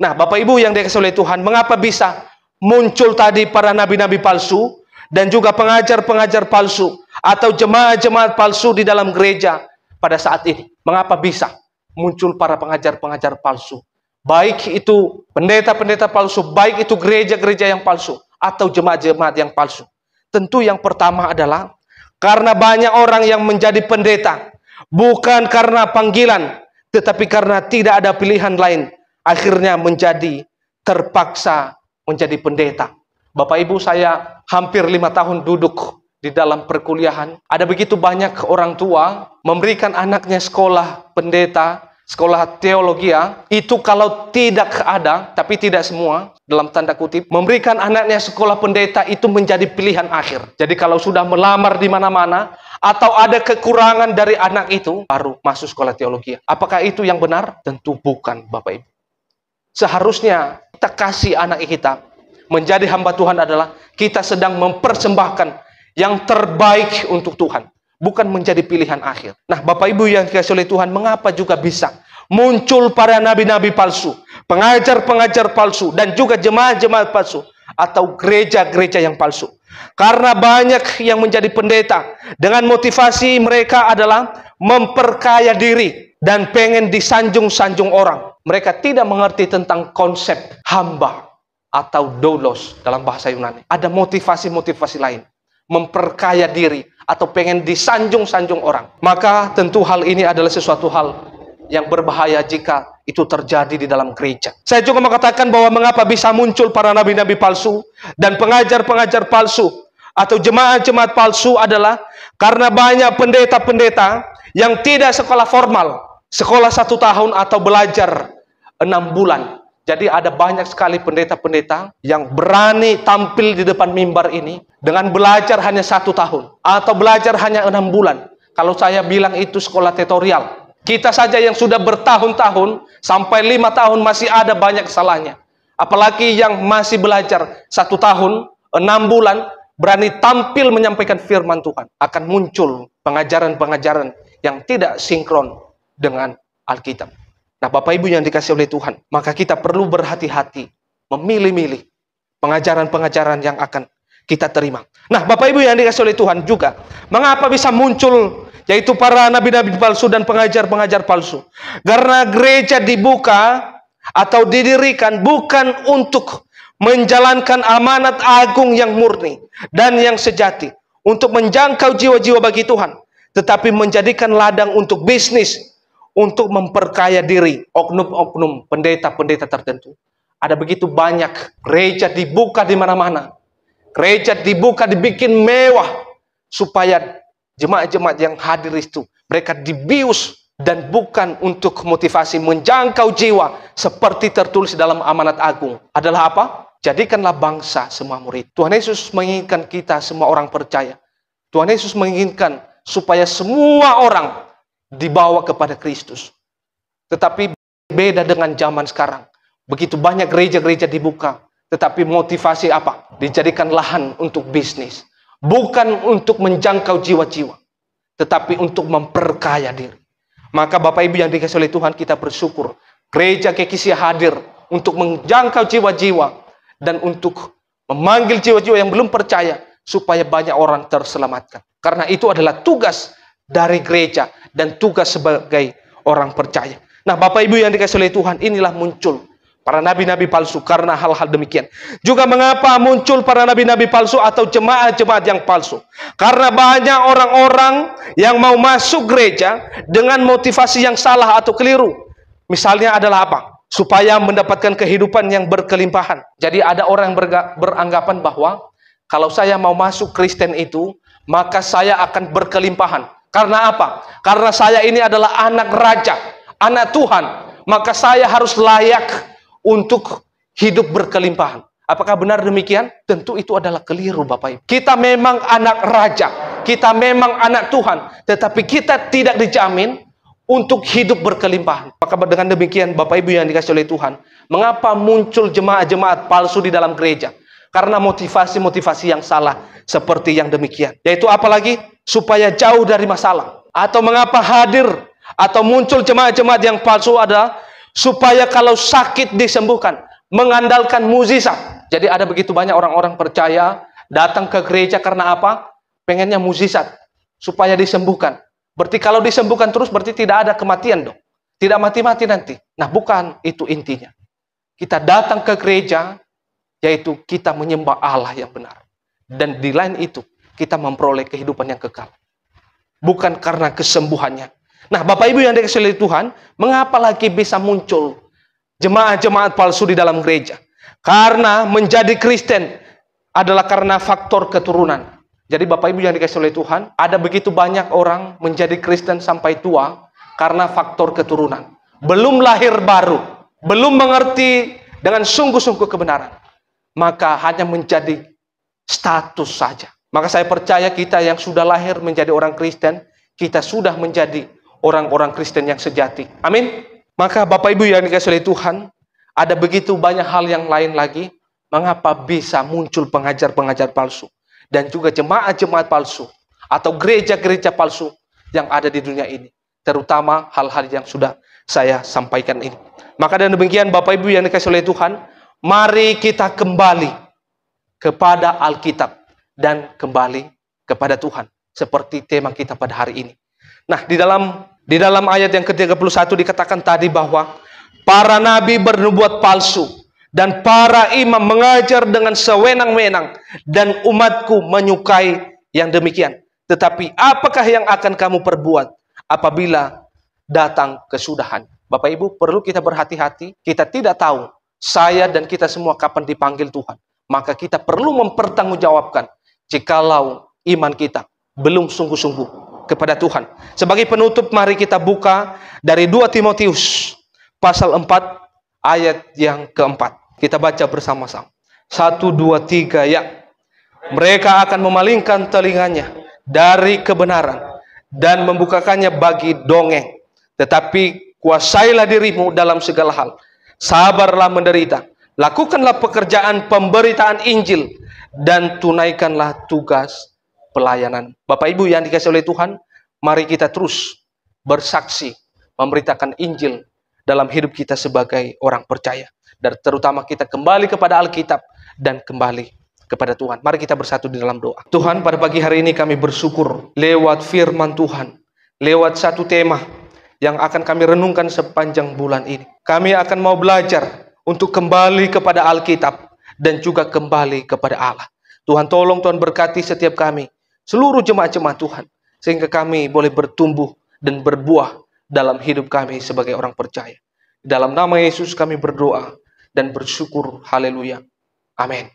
Nah, Bapak Ibu yang dikasih oleh Tuhan, mengapa bisa muncul tadi para nabi-nabi palsu dan juga pengajar-pengajar palsu atau jemaat-jemaat palsu di dalam gereja pada saat ini? Mengapa bisa muncul para pengajar-pengajar palsu? Baik itu pendeta-pendeta palsu, baik itu gereja-gereja yang palsu atau jemaat-jemaat yang palsu. Tentu yang pertama adalah karena banyak orang yang menjadi pendeta bukan karena panggilan tetapi karena tidak ada pilihan lain akhirnya menjadi terpaksa menjadi pendeta. Bapak Ibu saya hampir lima tahun duduk di dalam perkuliahan. Ada begitu banyak orang tua memberikan anaknya sekolah pendeta, sekolah teologi ya. itu kalau tidak ada, tapi tidak semua, dalam tanda kutip, memberikan anaknya sekolah pendeta itu menjadi pilihan akhir. Jadi kalau sudah melamar di mana-mana, atau ada kekurangan dari anak itu, baru masuk sekolah teologi. Apakah itu yang benar? Tentu bukan, Bapak Ibu seharusnya kita kasih anak kita menjadi hamba Tuhan adalah kita sedang mempersembahkan yang terbaik untuk Tuhan, bukan menjadi pilihan akhir. Nah, Bapak Ibu yang dikasih oleh Tuhan, mengapa juga bisa muncul para nabi-nabi palsu, pengajar-pengajar palsu, dan juga jemaah-jemaah palsu atau gereja-gereja yang palsu? Karena banyak yang menjadi pendeta dengan motivasi mereka adalah memperkaya diri, dan pengen disanjung-sanjung orang. Mereka tidak mengerti tentang konsep hamba atau dolos dalam bahasa Yunani. Ada motivasi-motivasi lain. Memperkaya diri atau pengen disanjung-sanjung orang. Maka tentu hal ini adalah sesuatu hal yang berbahaya jika itu terjadi di dalam gereja. Saya juga mengatakan bahwa mengapa bisa muncul para nabi-nabi palsu dan pengajar-pengajar palsu atau jemaat-jemaat palsu adalah karena banyak pendeta-pendeta yang tidak sekolah formal sekolah satu tahun atau belajar enam bulan. Jadi ada banyak sekali pendeta-pendeta yang berani tampil di depan mimbar ini dengan belajar hanya satu tahun atau belajar hanya enam bulan. Kalau saya bilang itu sekolah tutorial, kita saja yang sudah bertahun-tahun sampai lima tahun masih ada banyak salahnya. Apalagi yang masih belajar satu tahun, enam bulan, berani tampil menyampaikan firman Tuhan, akan muncul pengajaran-pengajaran yang tidak sinkron dengan Alkitab. Nah, Bapak Ibu yang dikasih oleh Tuhan, maka kita perlu berhati-hati memilih-milih pengajaran-pengajaran yang akan kita terima. Nah, Bapak Ibu yang dikasih oleh Tuhan juga, mengapa bisa muncul yaitu para nabi-nabi palsu dan pengajar-pengajar palsu? Karena gereja dibuka atau didirikan bukan untuk menjalankan amanat agung yang murni dan yang sejati untuk menjangkau jiwa-jiwa bagi Tuhan, tetapi menjadikan ladang untuk bisnis, untuk memperkaya diri oknum-oknum pendeta-pendeta tertentu. Ada begitu banyak gereja dibuka di mana-mana. Gereja dibuka dibikin mewah supaya jemaat-jemaat yang hadir itu mereka dibius dan bukan untuk motivasi menjangkau jiwa seperti tertulis dalam amanat agung. Adalah apa? Jadikanlah bangsa semua murid. Tuhan Yesus menginginkan kita semua orang percaya. Tuhan Yesus menginginkan supaya semua orang dibawa kepada Kristus. Tetapi beda dengan zaman sekarang. Begitu banyak gereja-gereja dibuka, tetapi motivasi apa? Dijadikan lahan untuk bisnis. Bukan untuk menjangkau jiwa-jiwa, tetapi untuk memperkaya diri. Maka Bapak Ibu yang dikasih oleh Tuhan, kita bersyukur. Gereja kekisya hadir untuk menjangkau jiwa-jiwa dan untuk memanggil jiwa-jiwa yang belum percaya supaya banyak orang terselamatkan. Karena itu adalah tugas dari gereja dan tugas sebagai orang percaya. Nah, Bapak Ibu yang dikasih oleh Tuhan, inilah muncul para nabi-nabi palsu karena hal-hal demikian. Juga mengapa muncul para nabi-nabi palsu atau jemaat-jemaat yang palsu? Karena banyak orang-orang yang mau masuk gereja dengan motivasi yang salah atau keliru. Misalnya adalah apa? Supaya mendapatkan kehidupan yang berkelimpahan. Jadi ada orang yang beranggapan bahwa kalau saya mau masuk Kristen itu, maka saya akan berkelimpahan. Karena apa? Karena saya ini adalah anak raja, anak Tuhan, maka saya harus layak untuk hidup berkelimpahan. Apakah benar demikian? Tentu itu adalah keliru Bapak Ibu. Kita memang anak raja, kita memang anak Tuhan, tetapi kita tidak dijamin untuk hidup berkelimpahan. Maka dengan demikian Bapak Ibu yang dikasih oleh Tuhan, mengapa muncul jemaat-jemaat palsu di dalam gereja? Karena motivasi-motivasi yang salah seperti yang demikian. Yaitu apalagi supaya jauh dari masalah. Atau mengapa hadir atau muncul jemaat-jemaat yang palsu ada supaya kalau sakit disembuhkan, mengandalkan muzizat. Jadi ada begitu banyak orang-orang percaya datang ke gereja karena apa? Pengennya muzizat supaya disembuhkan. Berarti kalau disembuhkan terus berarti tidak ada kematian dong. Tidak mati-mati nanti. Nah, bukan itu intinya. Kita datang ke gereja yaitu kita menyembah Allah yang benar. Dan di lain itu kita memperoleh kehidupan yang kekal. Bukan karena kesembuhannya. Nah, Bapak Ibu yang oleh Tuhan, mengapa lagi bisa muncul jemaat-jemaat palsu di dalam gereja? Karena menjadi Kristen adalah karena faktor keturunan. Jadi Bapak Ibu yang dikasih oleh Tuhan, ada begitu banyak orang menjadi Kristen sampai tua karena faktor keturunan. Belum lahir baru, belum mengerti dengan sungguh-sungguh kebenaran. Maka hanya menjadi status saja. Maka saya percaya kita yang sudah lahir menjadi orang Kristen, kita sudah menjadi orang-orang Kristen yang sejati. Amin. Maka Bapak Ibu yang dikasih oleh Tuhan, ada begitu banyak hal yang lain lagi, mengapa bisa muncul pengajar-pengajar palsu dan juga jemaat-jemaat palsu atau gereja-gereja palsu yang ada di dunia ini, terutama hal-hal yang sudah saya sampaikan ini. Maka dengan demikian Bapak Ibu yang dikasih oleh Tuhan, mari kita kembali kepada Alkitab dan kembali kepada Tuhan seperti tema kita pada hari ini. Nah, di dalam di dalam ayat yang ke-31 dikatakan tadi bahwa para nabi bernubuat palsu dan para imam mengajar dengan sewenang-wenang dan umatku menyukai yang demikian. Tetapi apakah yang akan kamu perbuat apabila datang kesudahan? Bapak Ibu, perlu kita berhati-hati. Kita tidak tahu saya dan kita semua kapan dipanggil Tuhan. Maka kita perlu mempertanggungjawabkan jikalau iman kita belum sungguh-sungguh kepada Tuhan. Sebagai penutup mari kita buka dari 2 Timotius pasal 4 ayat yang keempat. Kita baca bersama-sama. 1 2 3 ya. Mereka akan memalingkan telinganya dari kebenaran dan membukakannya bagi dongeng. Tetapi kuasailah dirimu dalam segala hal. Sabarlah menderita. Lakukanlah pekerjaan pemberitaan Injil dan tunaikanlah tugas pelayanan. Bapak Ibu yang dikasih oleh Tuhan, mari kita terus bersaksi, memberitakan Injil dalam hidup kita sebagai orang percaya. Dan terutama kita kembali kepada Alkitab dan kembali kepada Tuhan. Mari kita bersatu di dalam doa. Tuhan, pada pagi hari ini kami bersyukur lewat firman Tuhan, lewat satu tema yang akan kami renungkan sepanjang bulan ini. Kami akan mau belajar untuk kembali kepada Alkitab, dan juga kembali kepada Allah. Tuhan tolong Tuhan berkati setiap kami, seluruh jemaat-jemaat Tuhan, sehingga kami boleh bertumbuh dan berbuah dalam hidup kami sebagai orang percaya. Dalam nama Yesus kami berdoa dan bersyukur. Haleluya. Amin.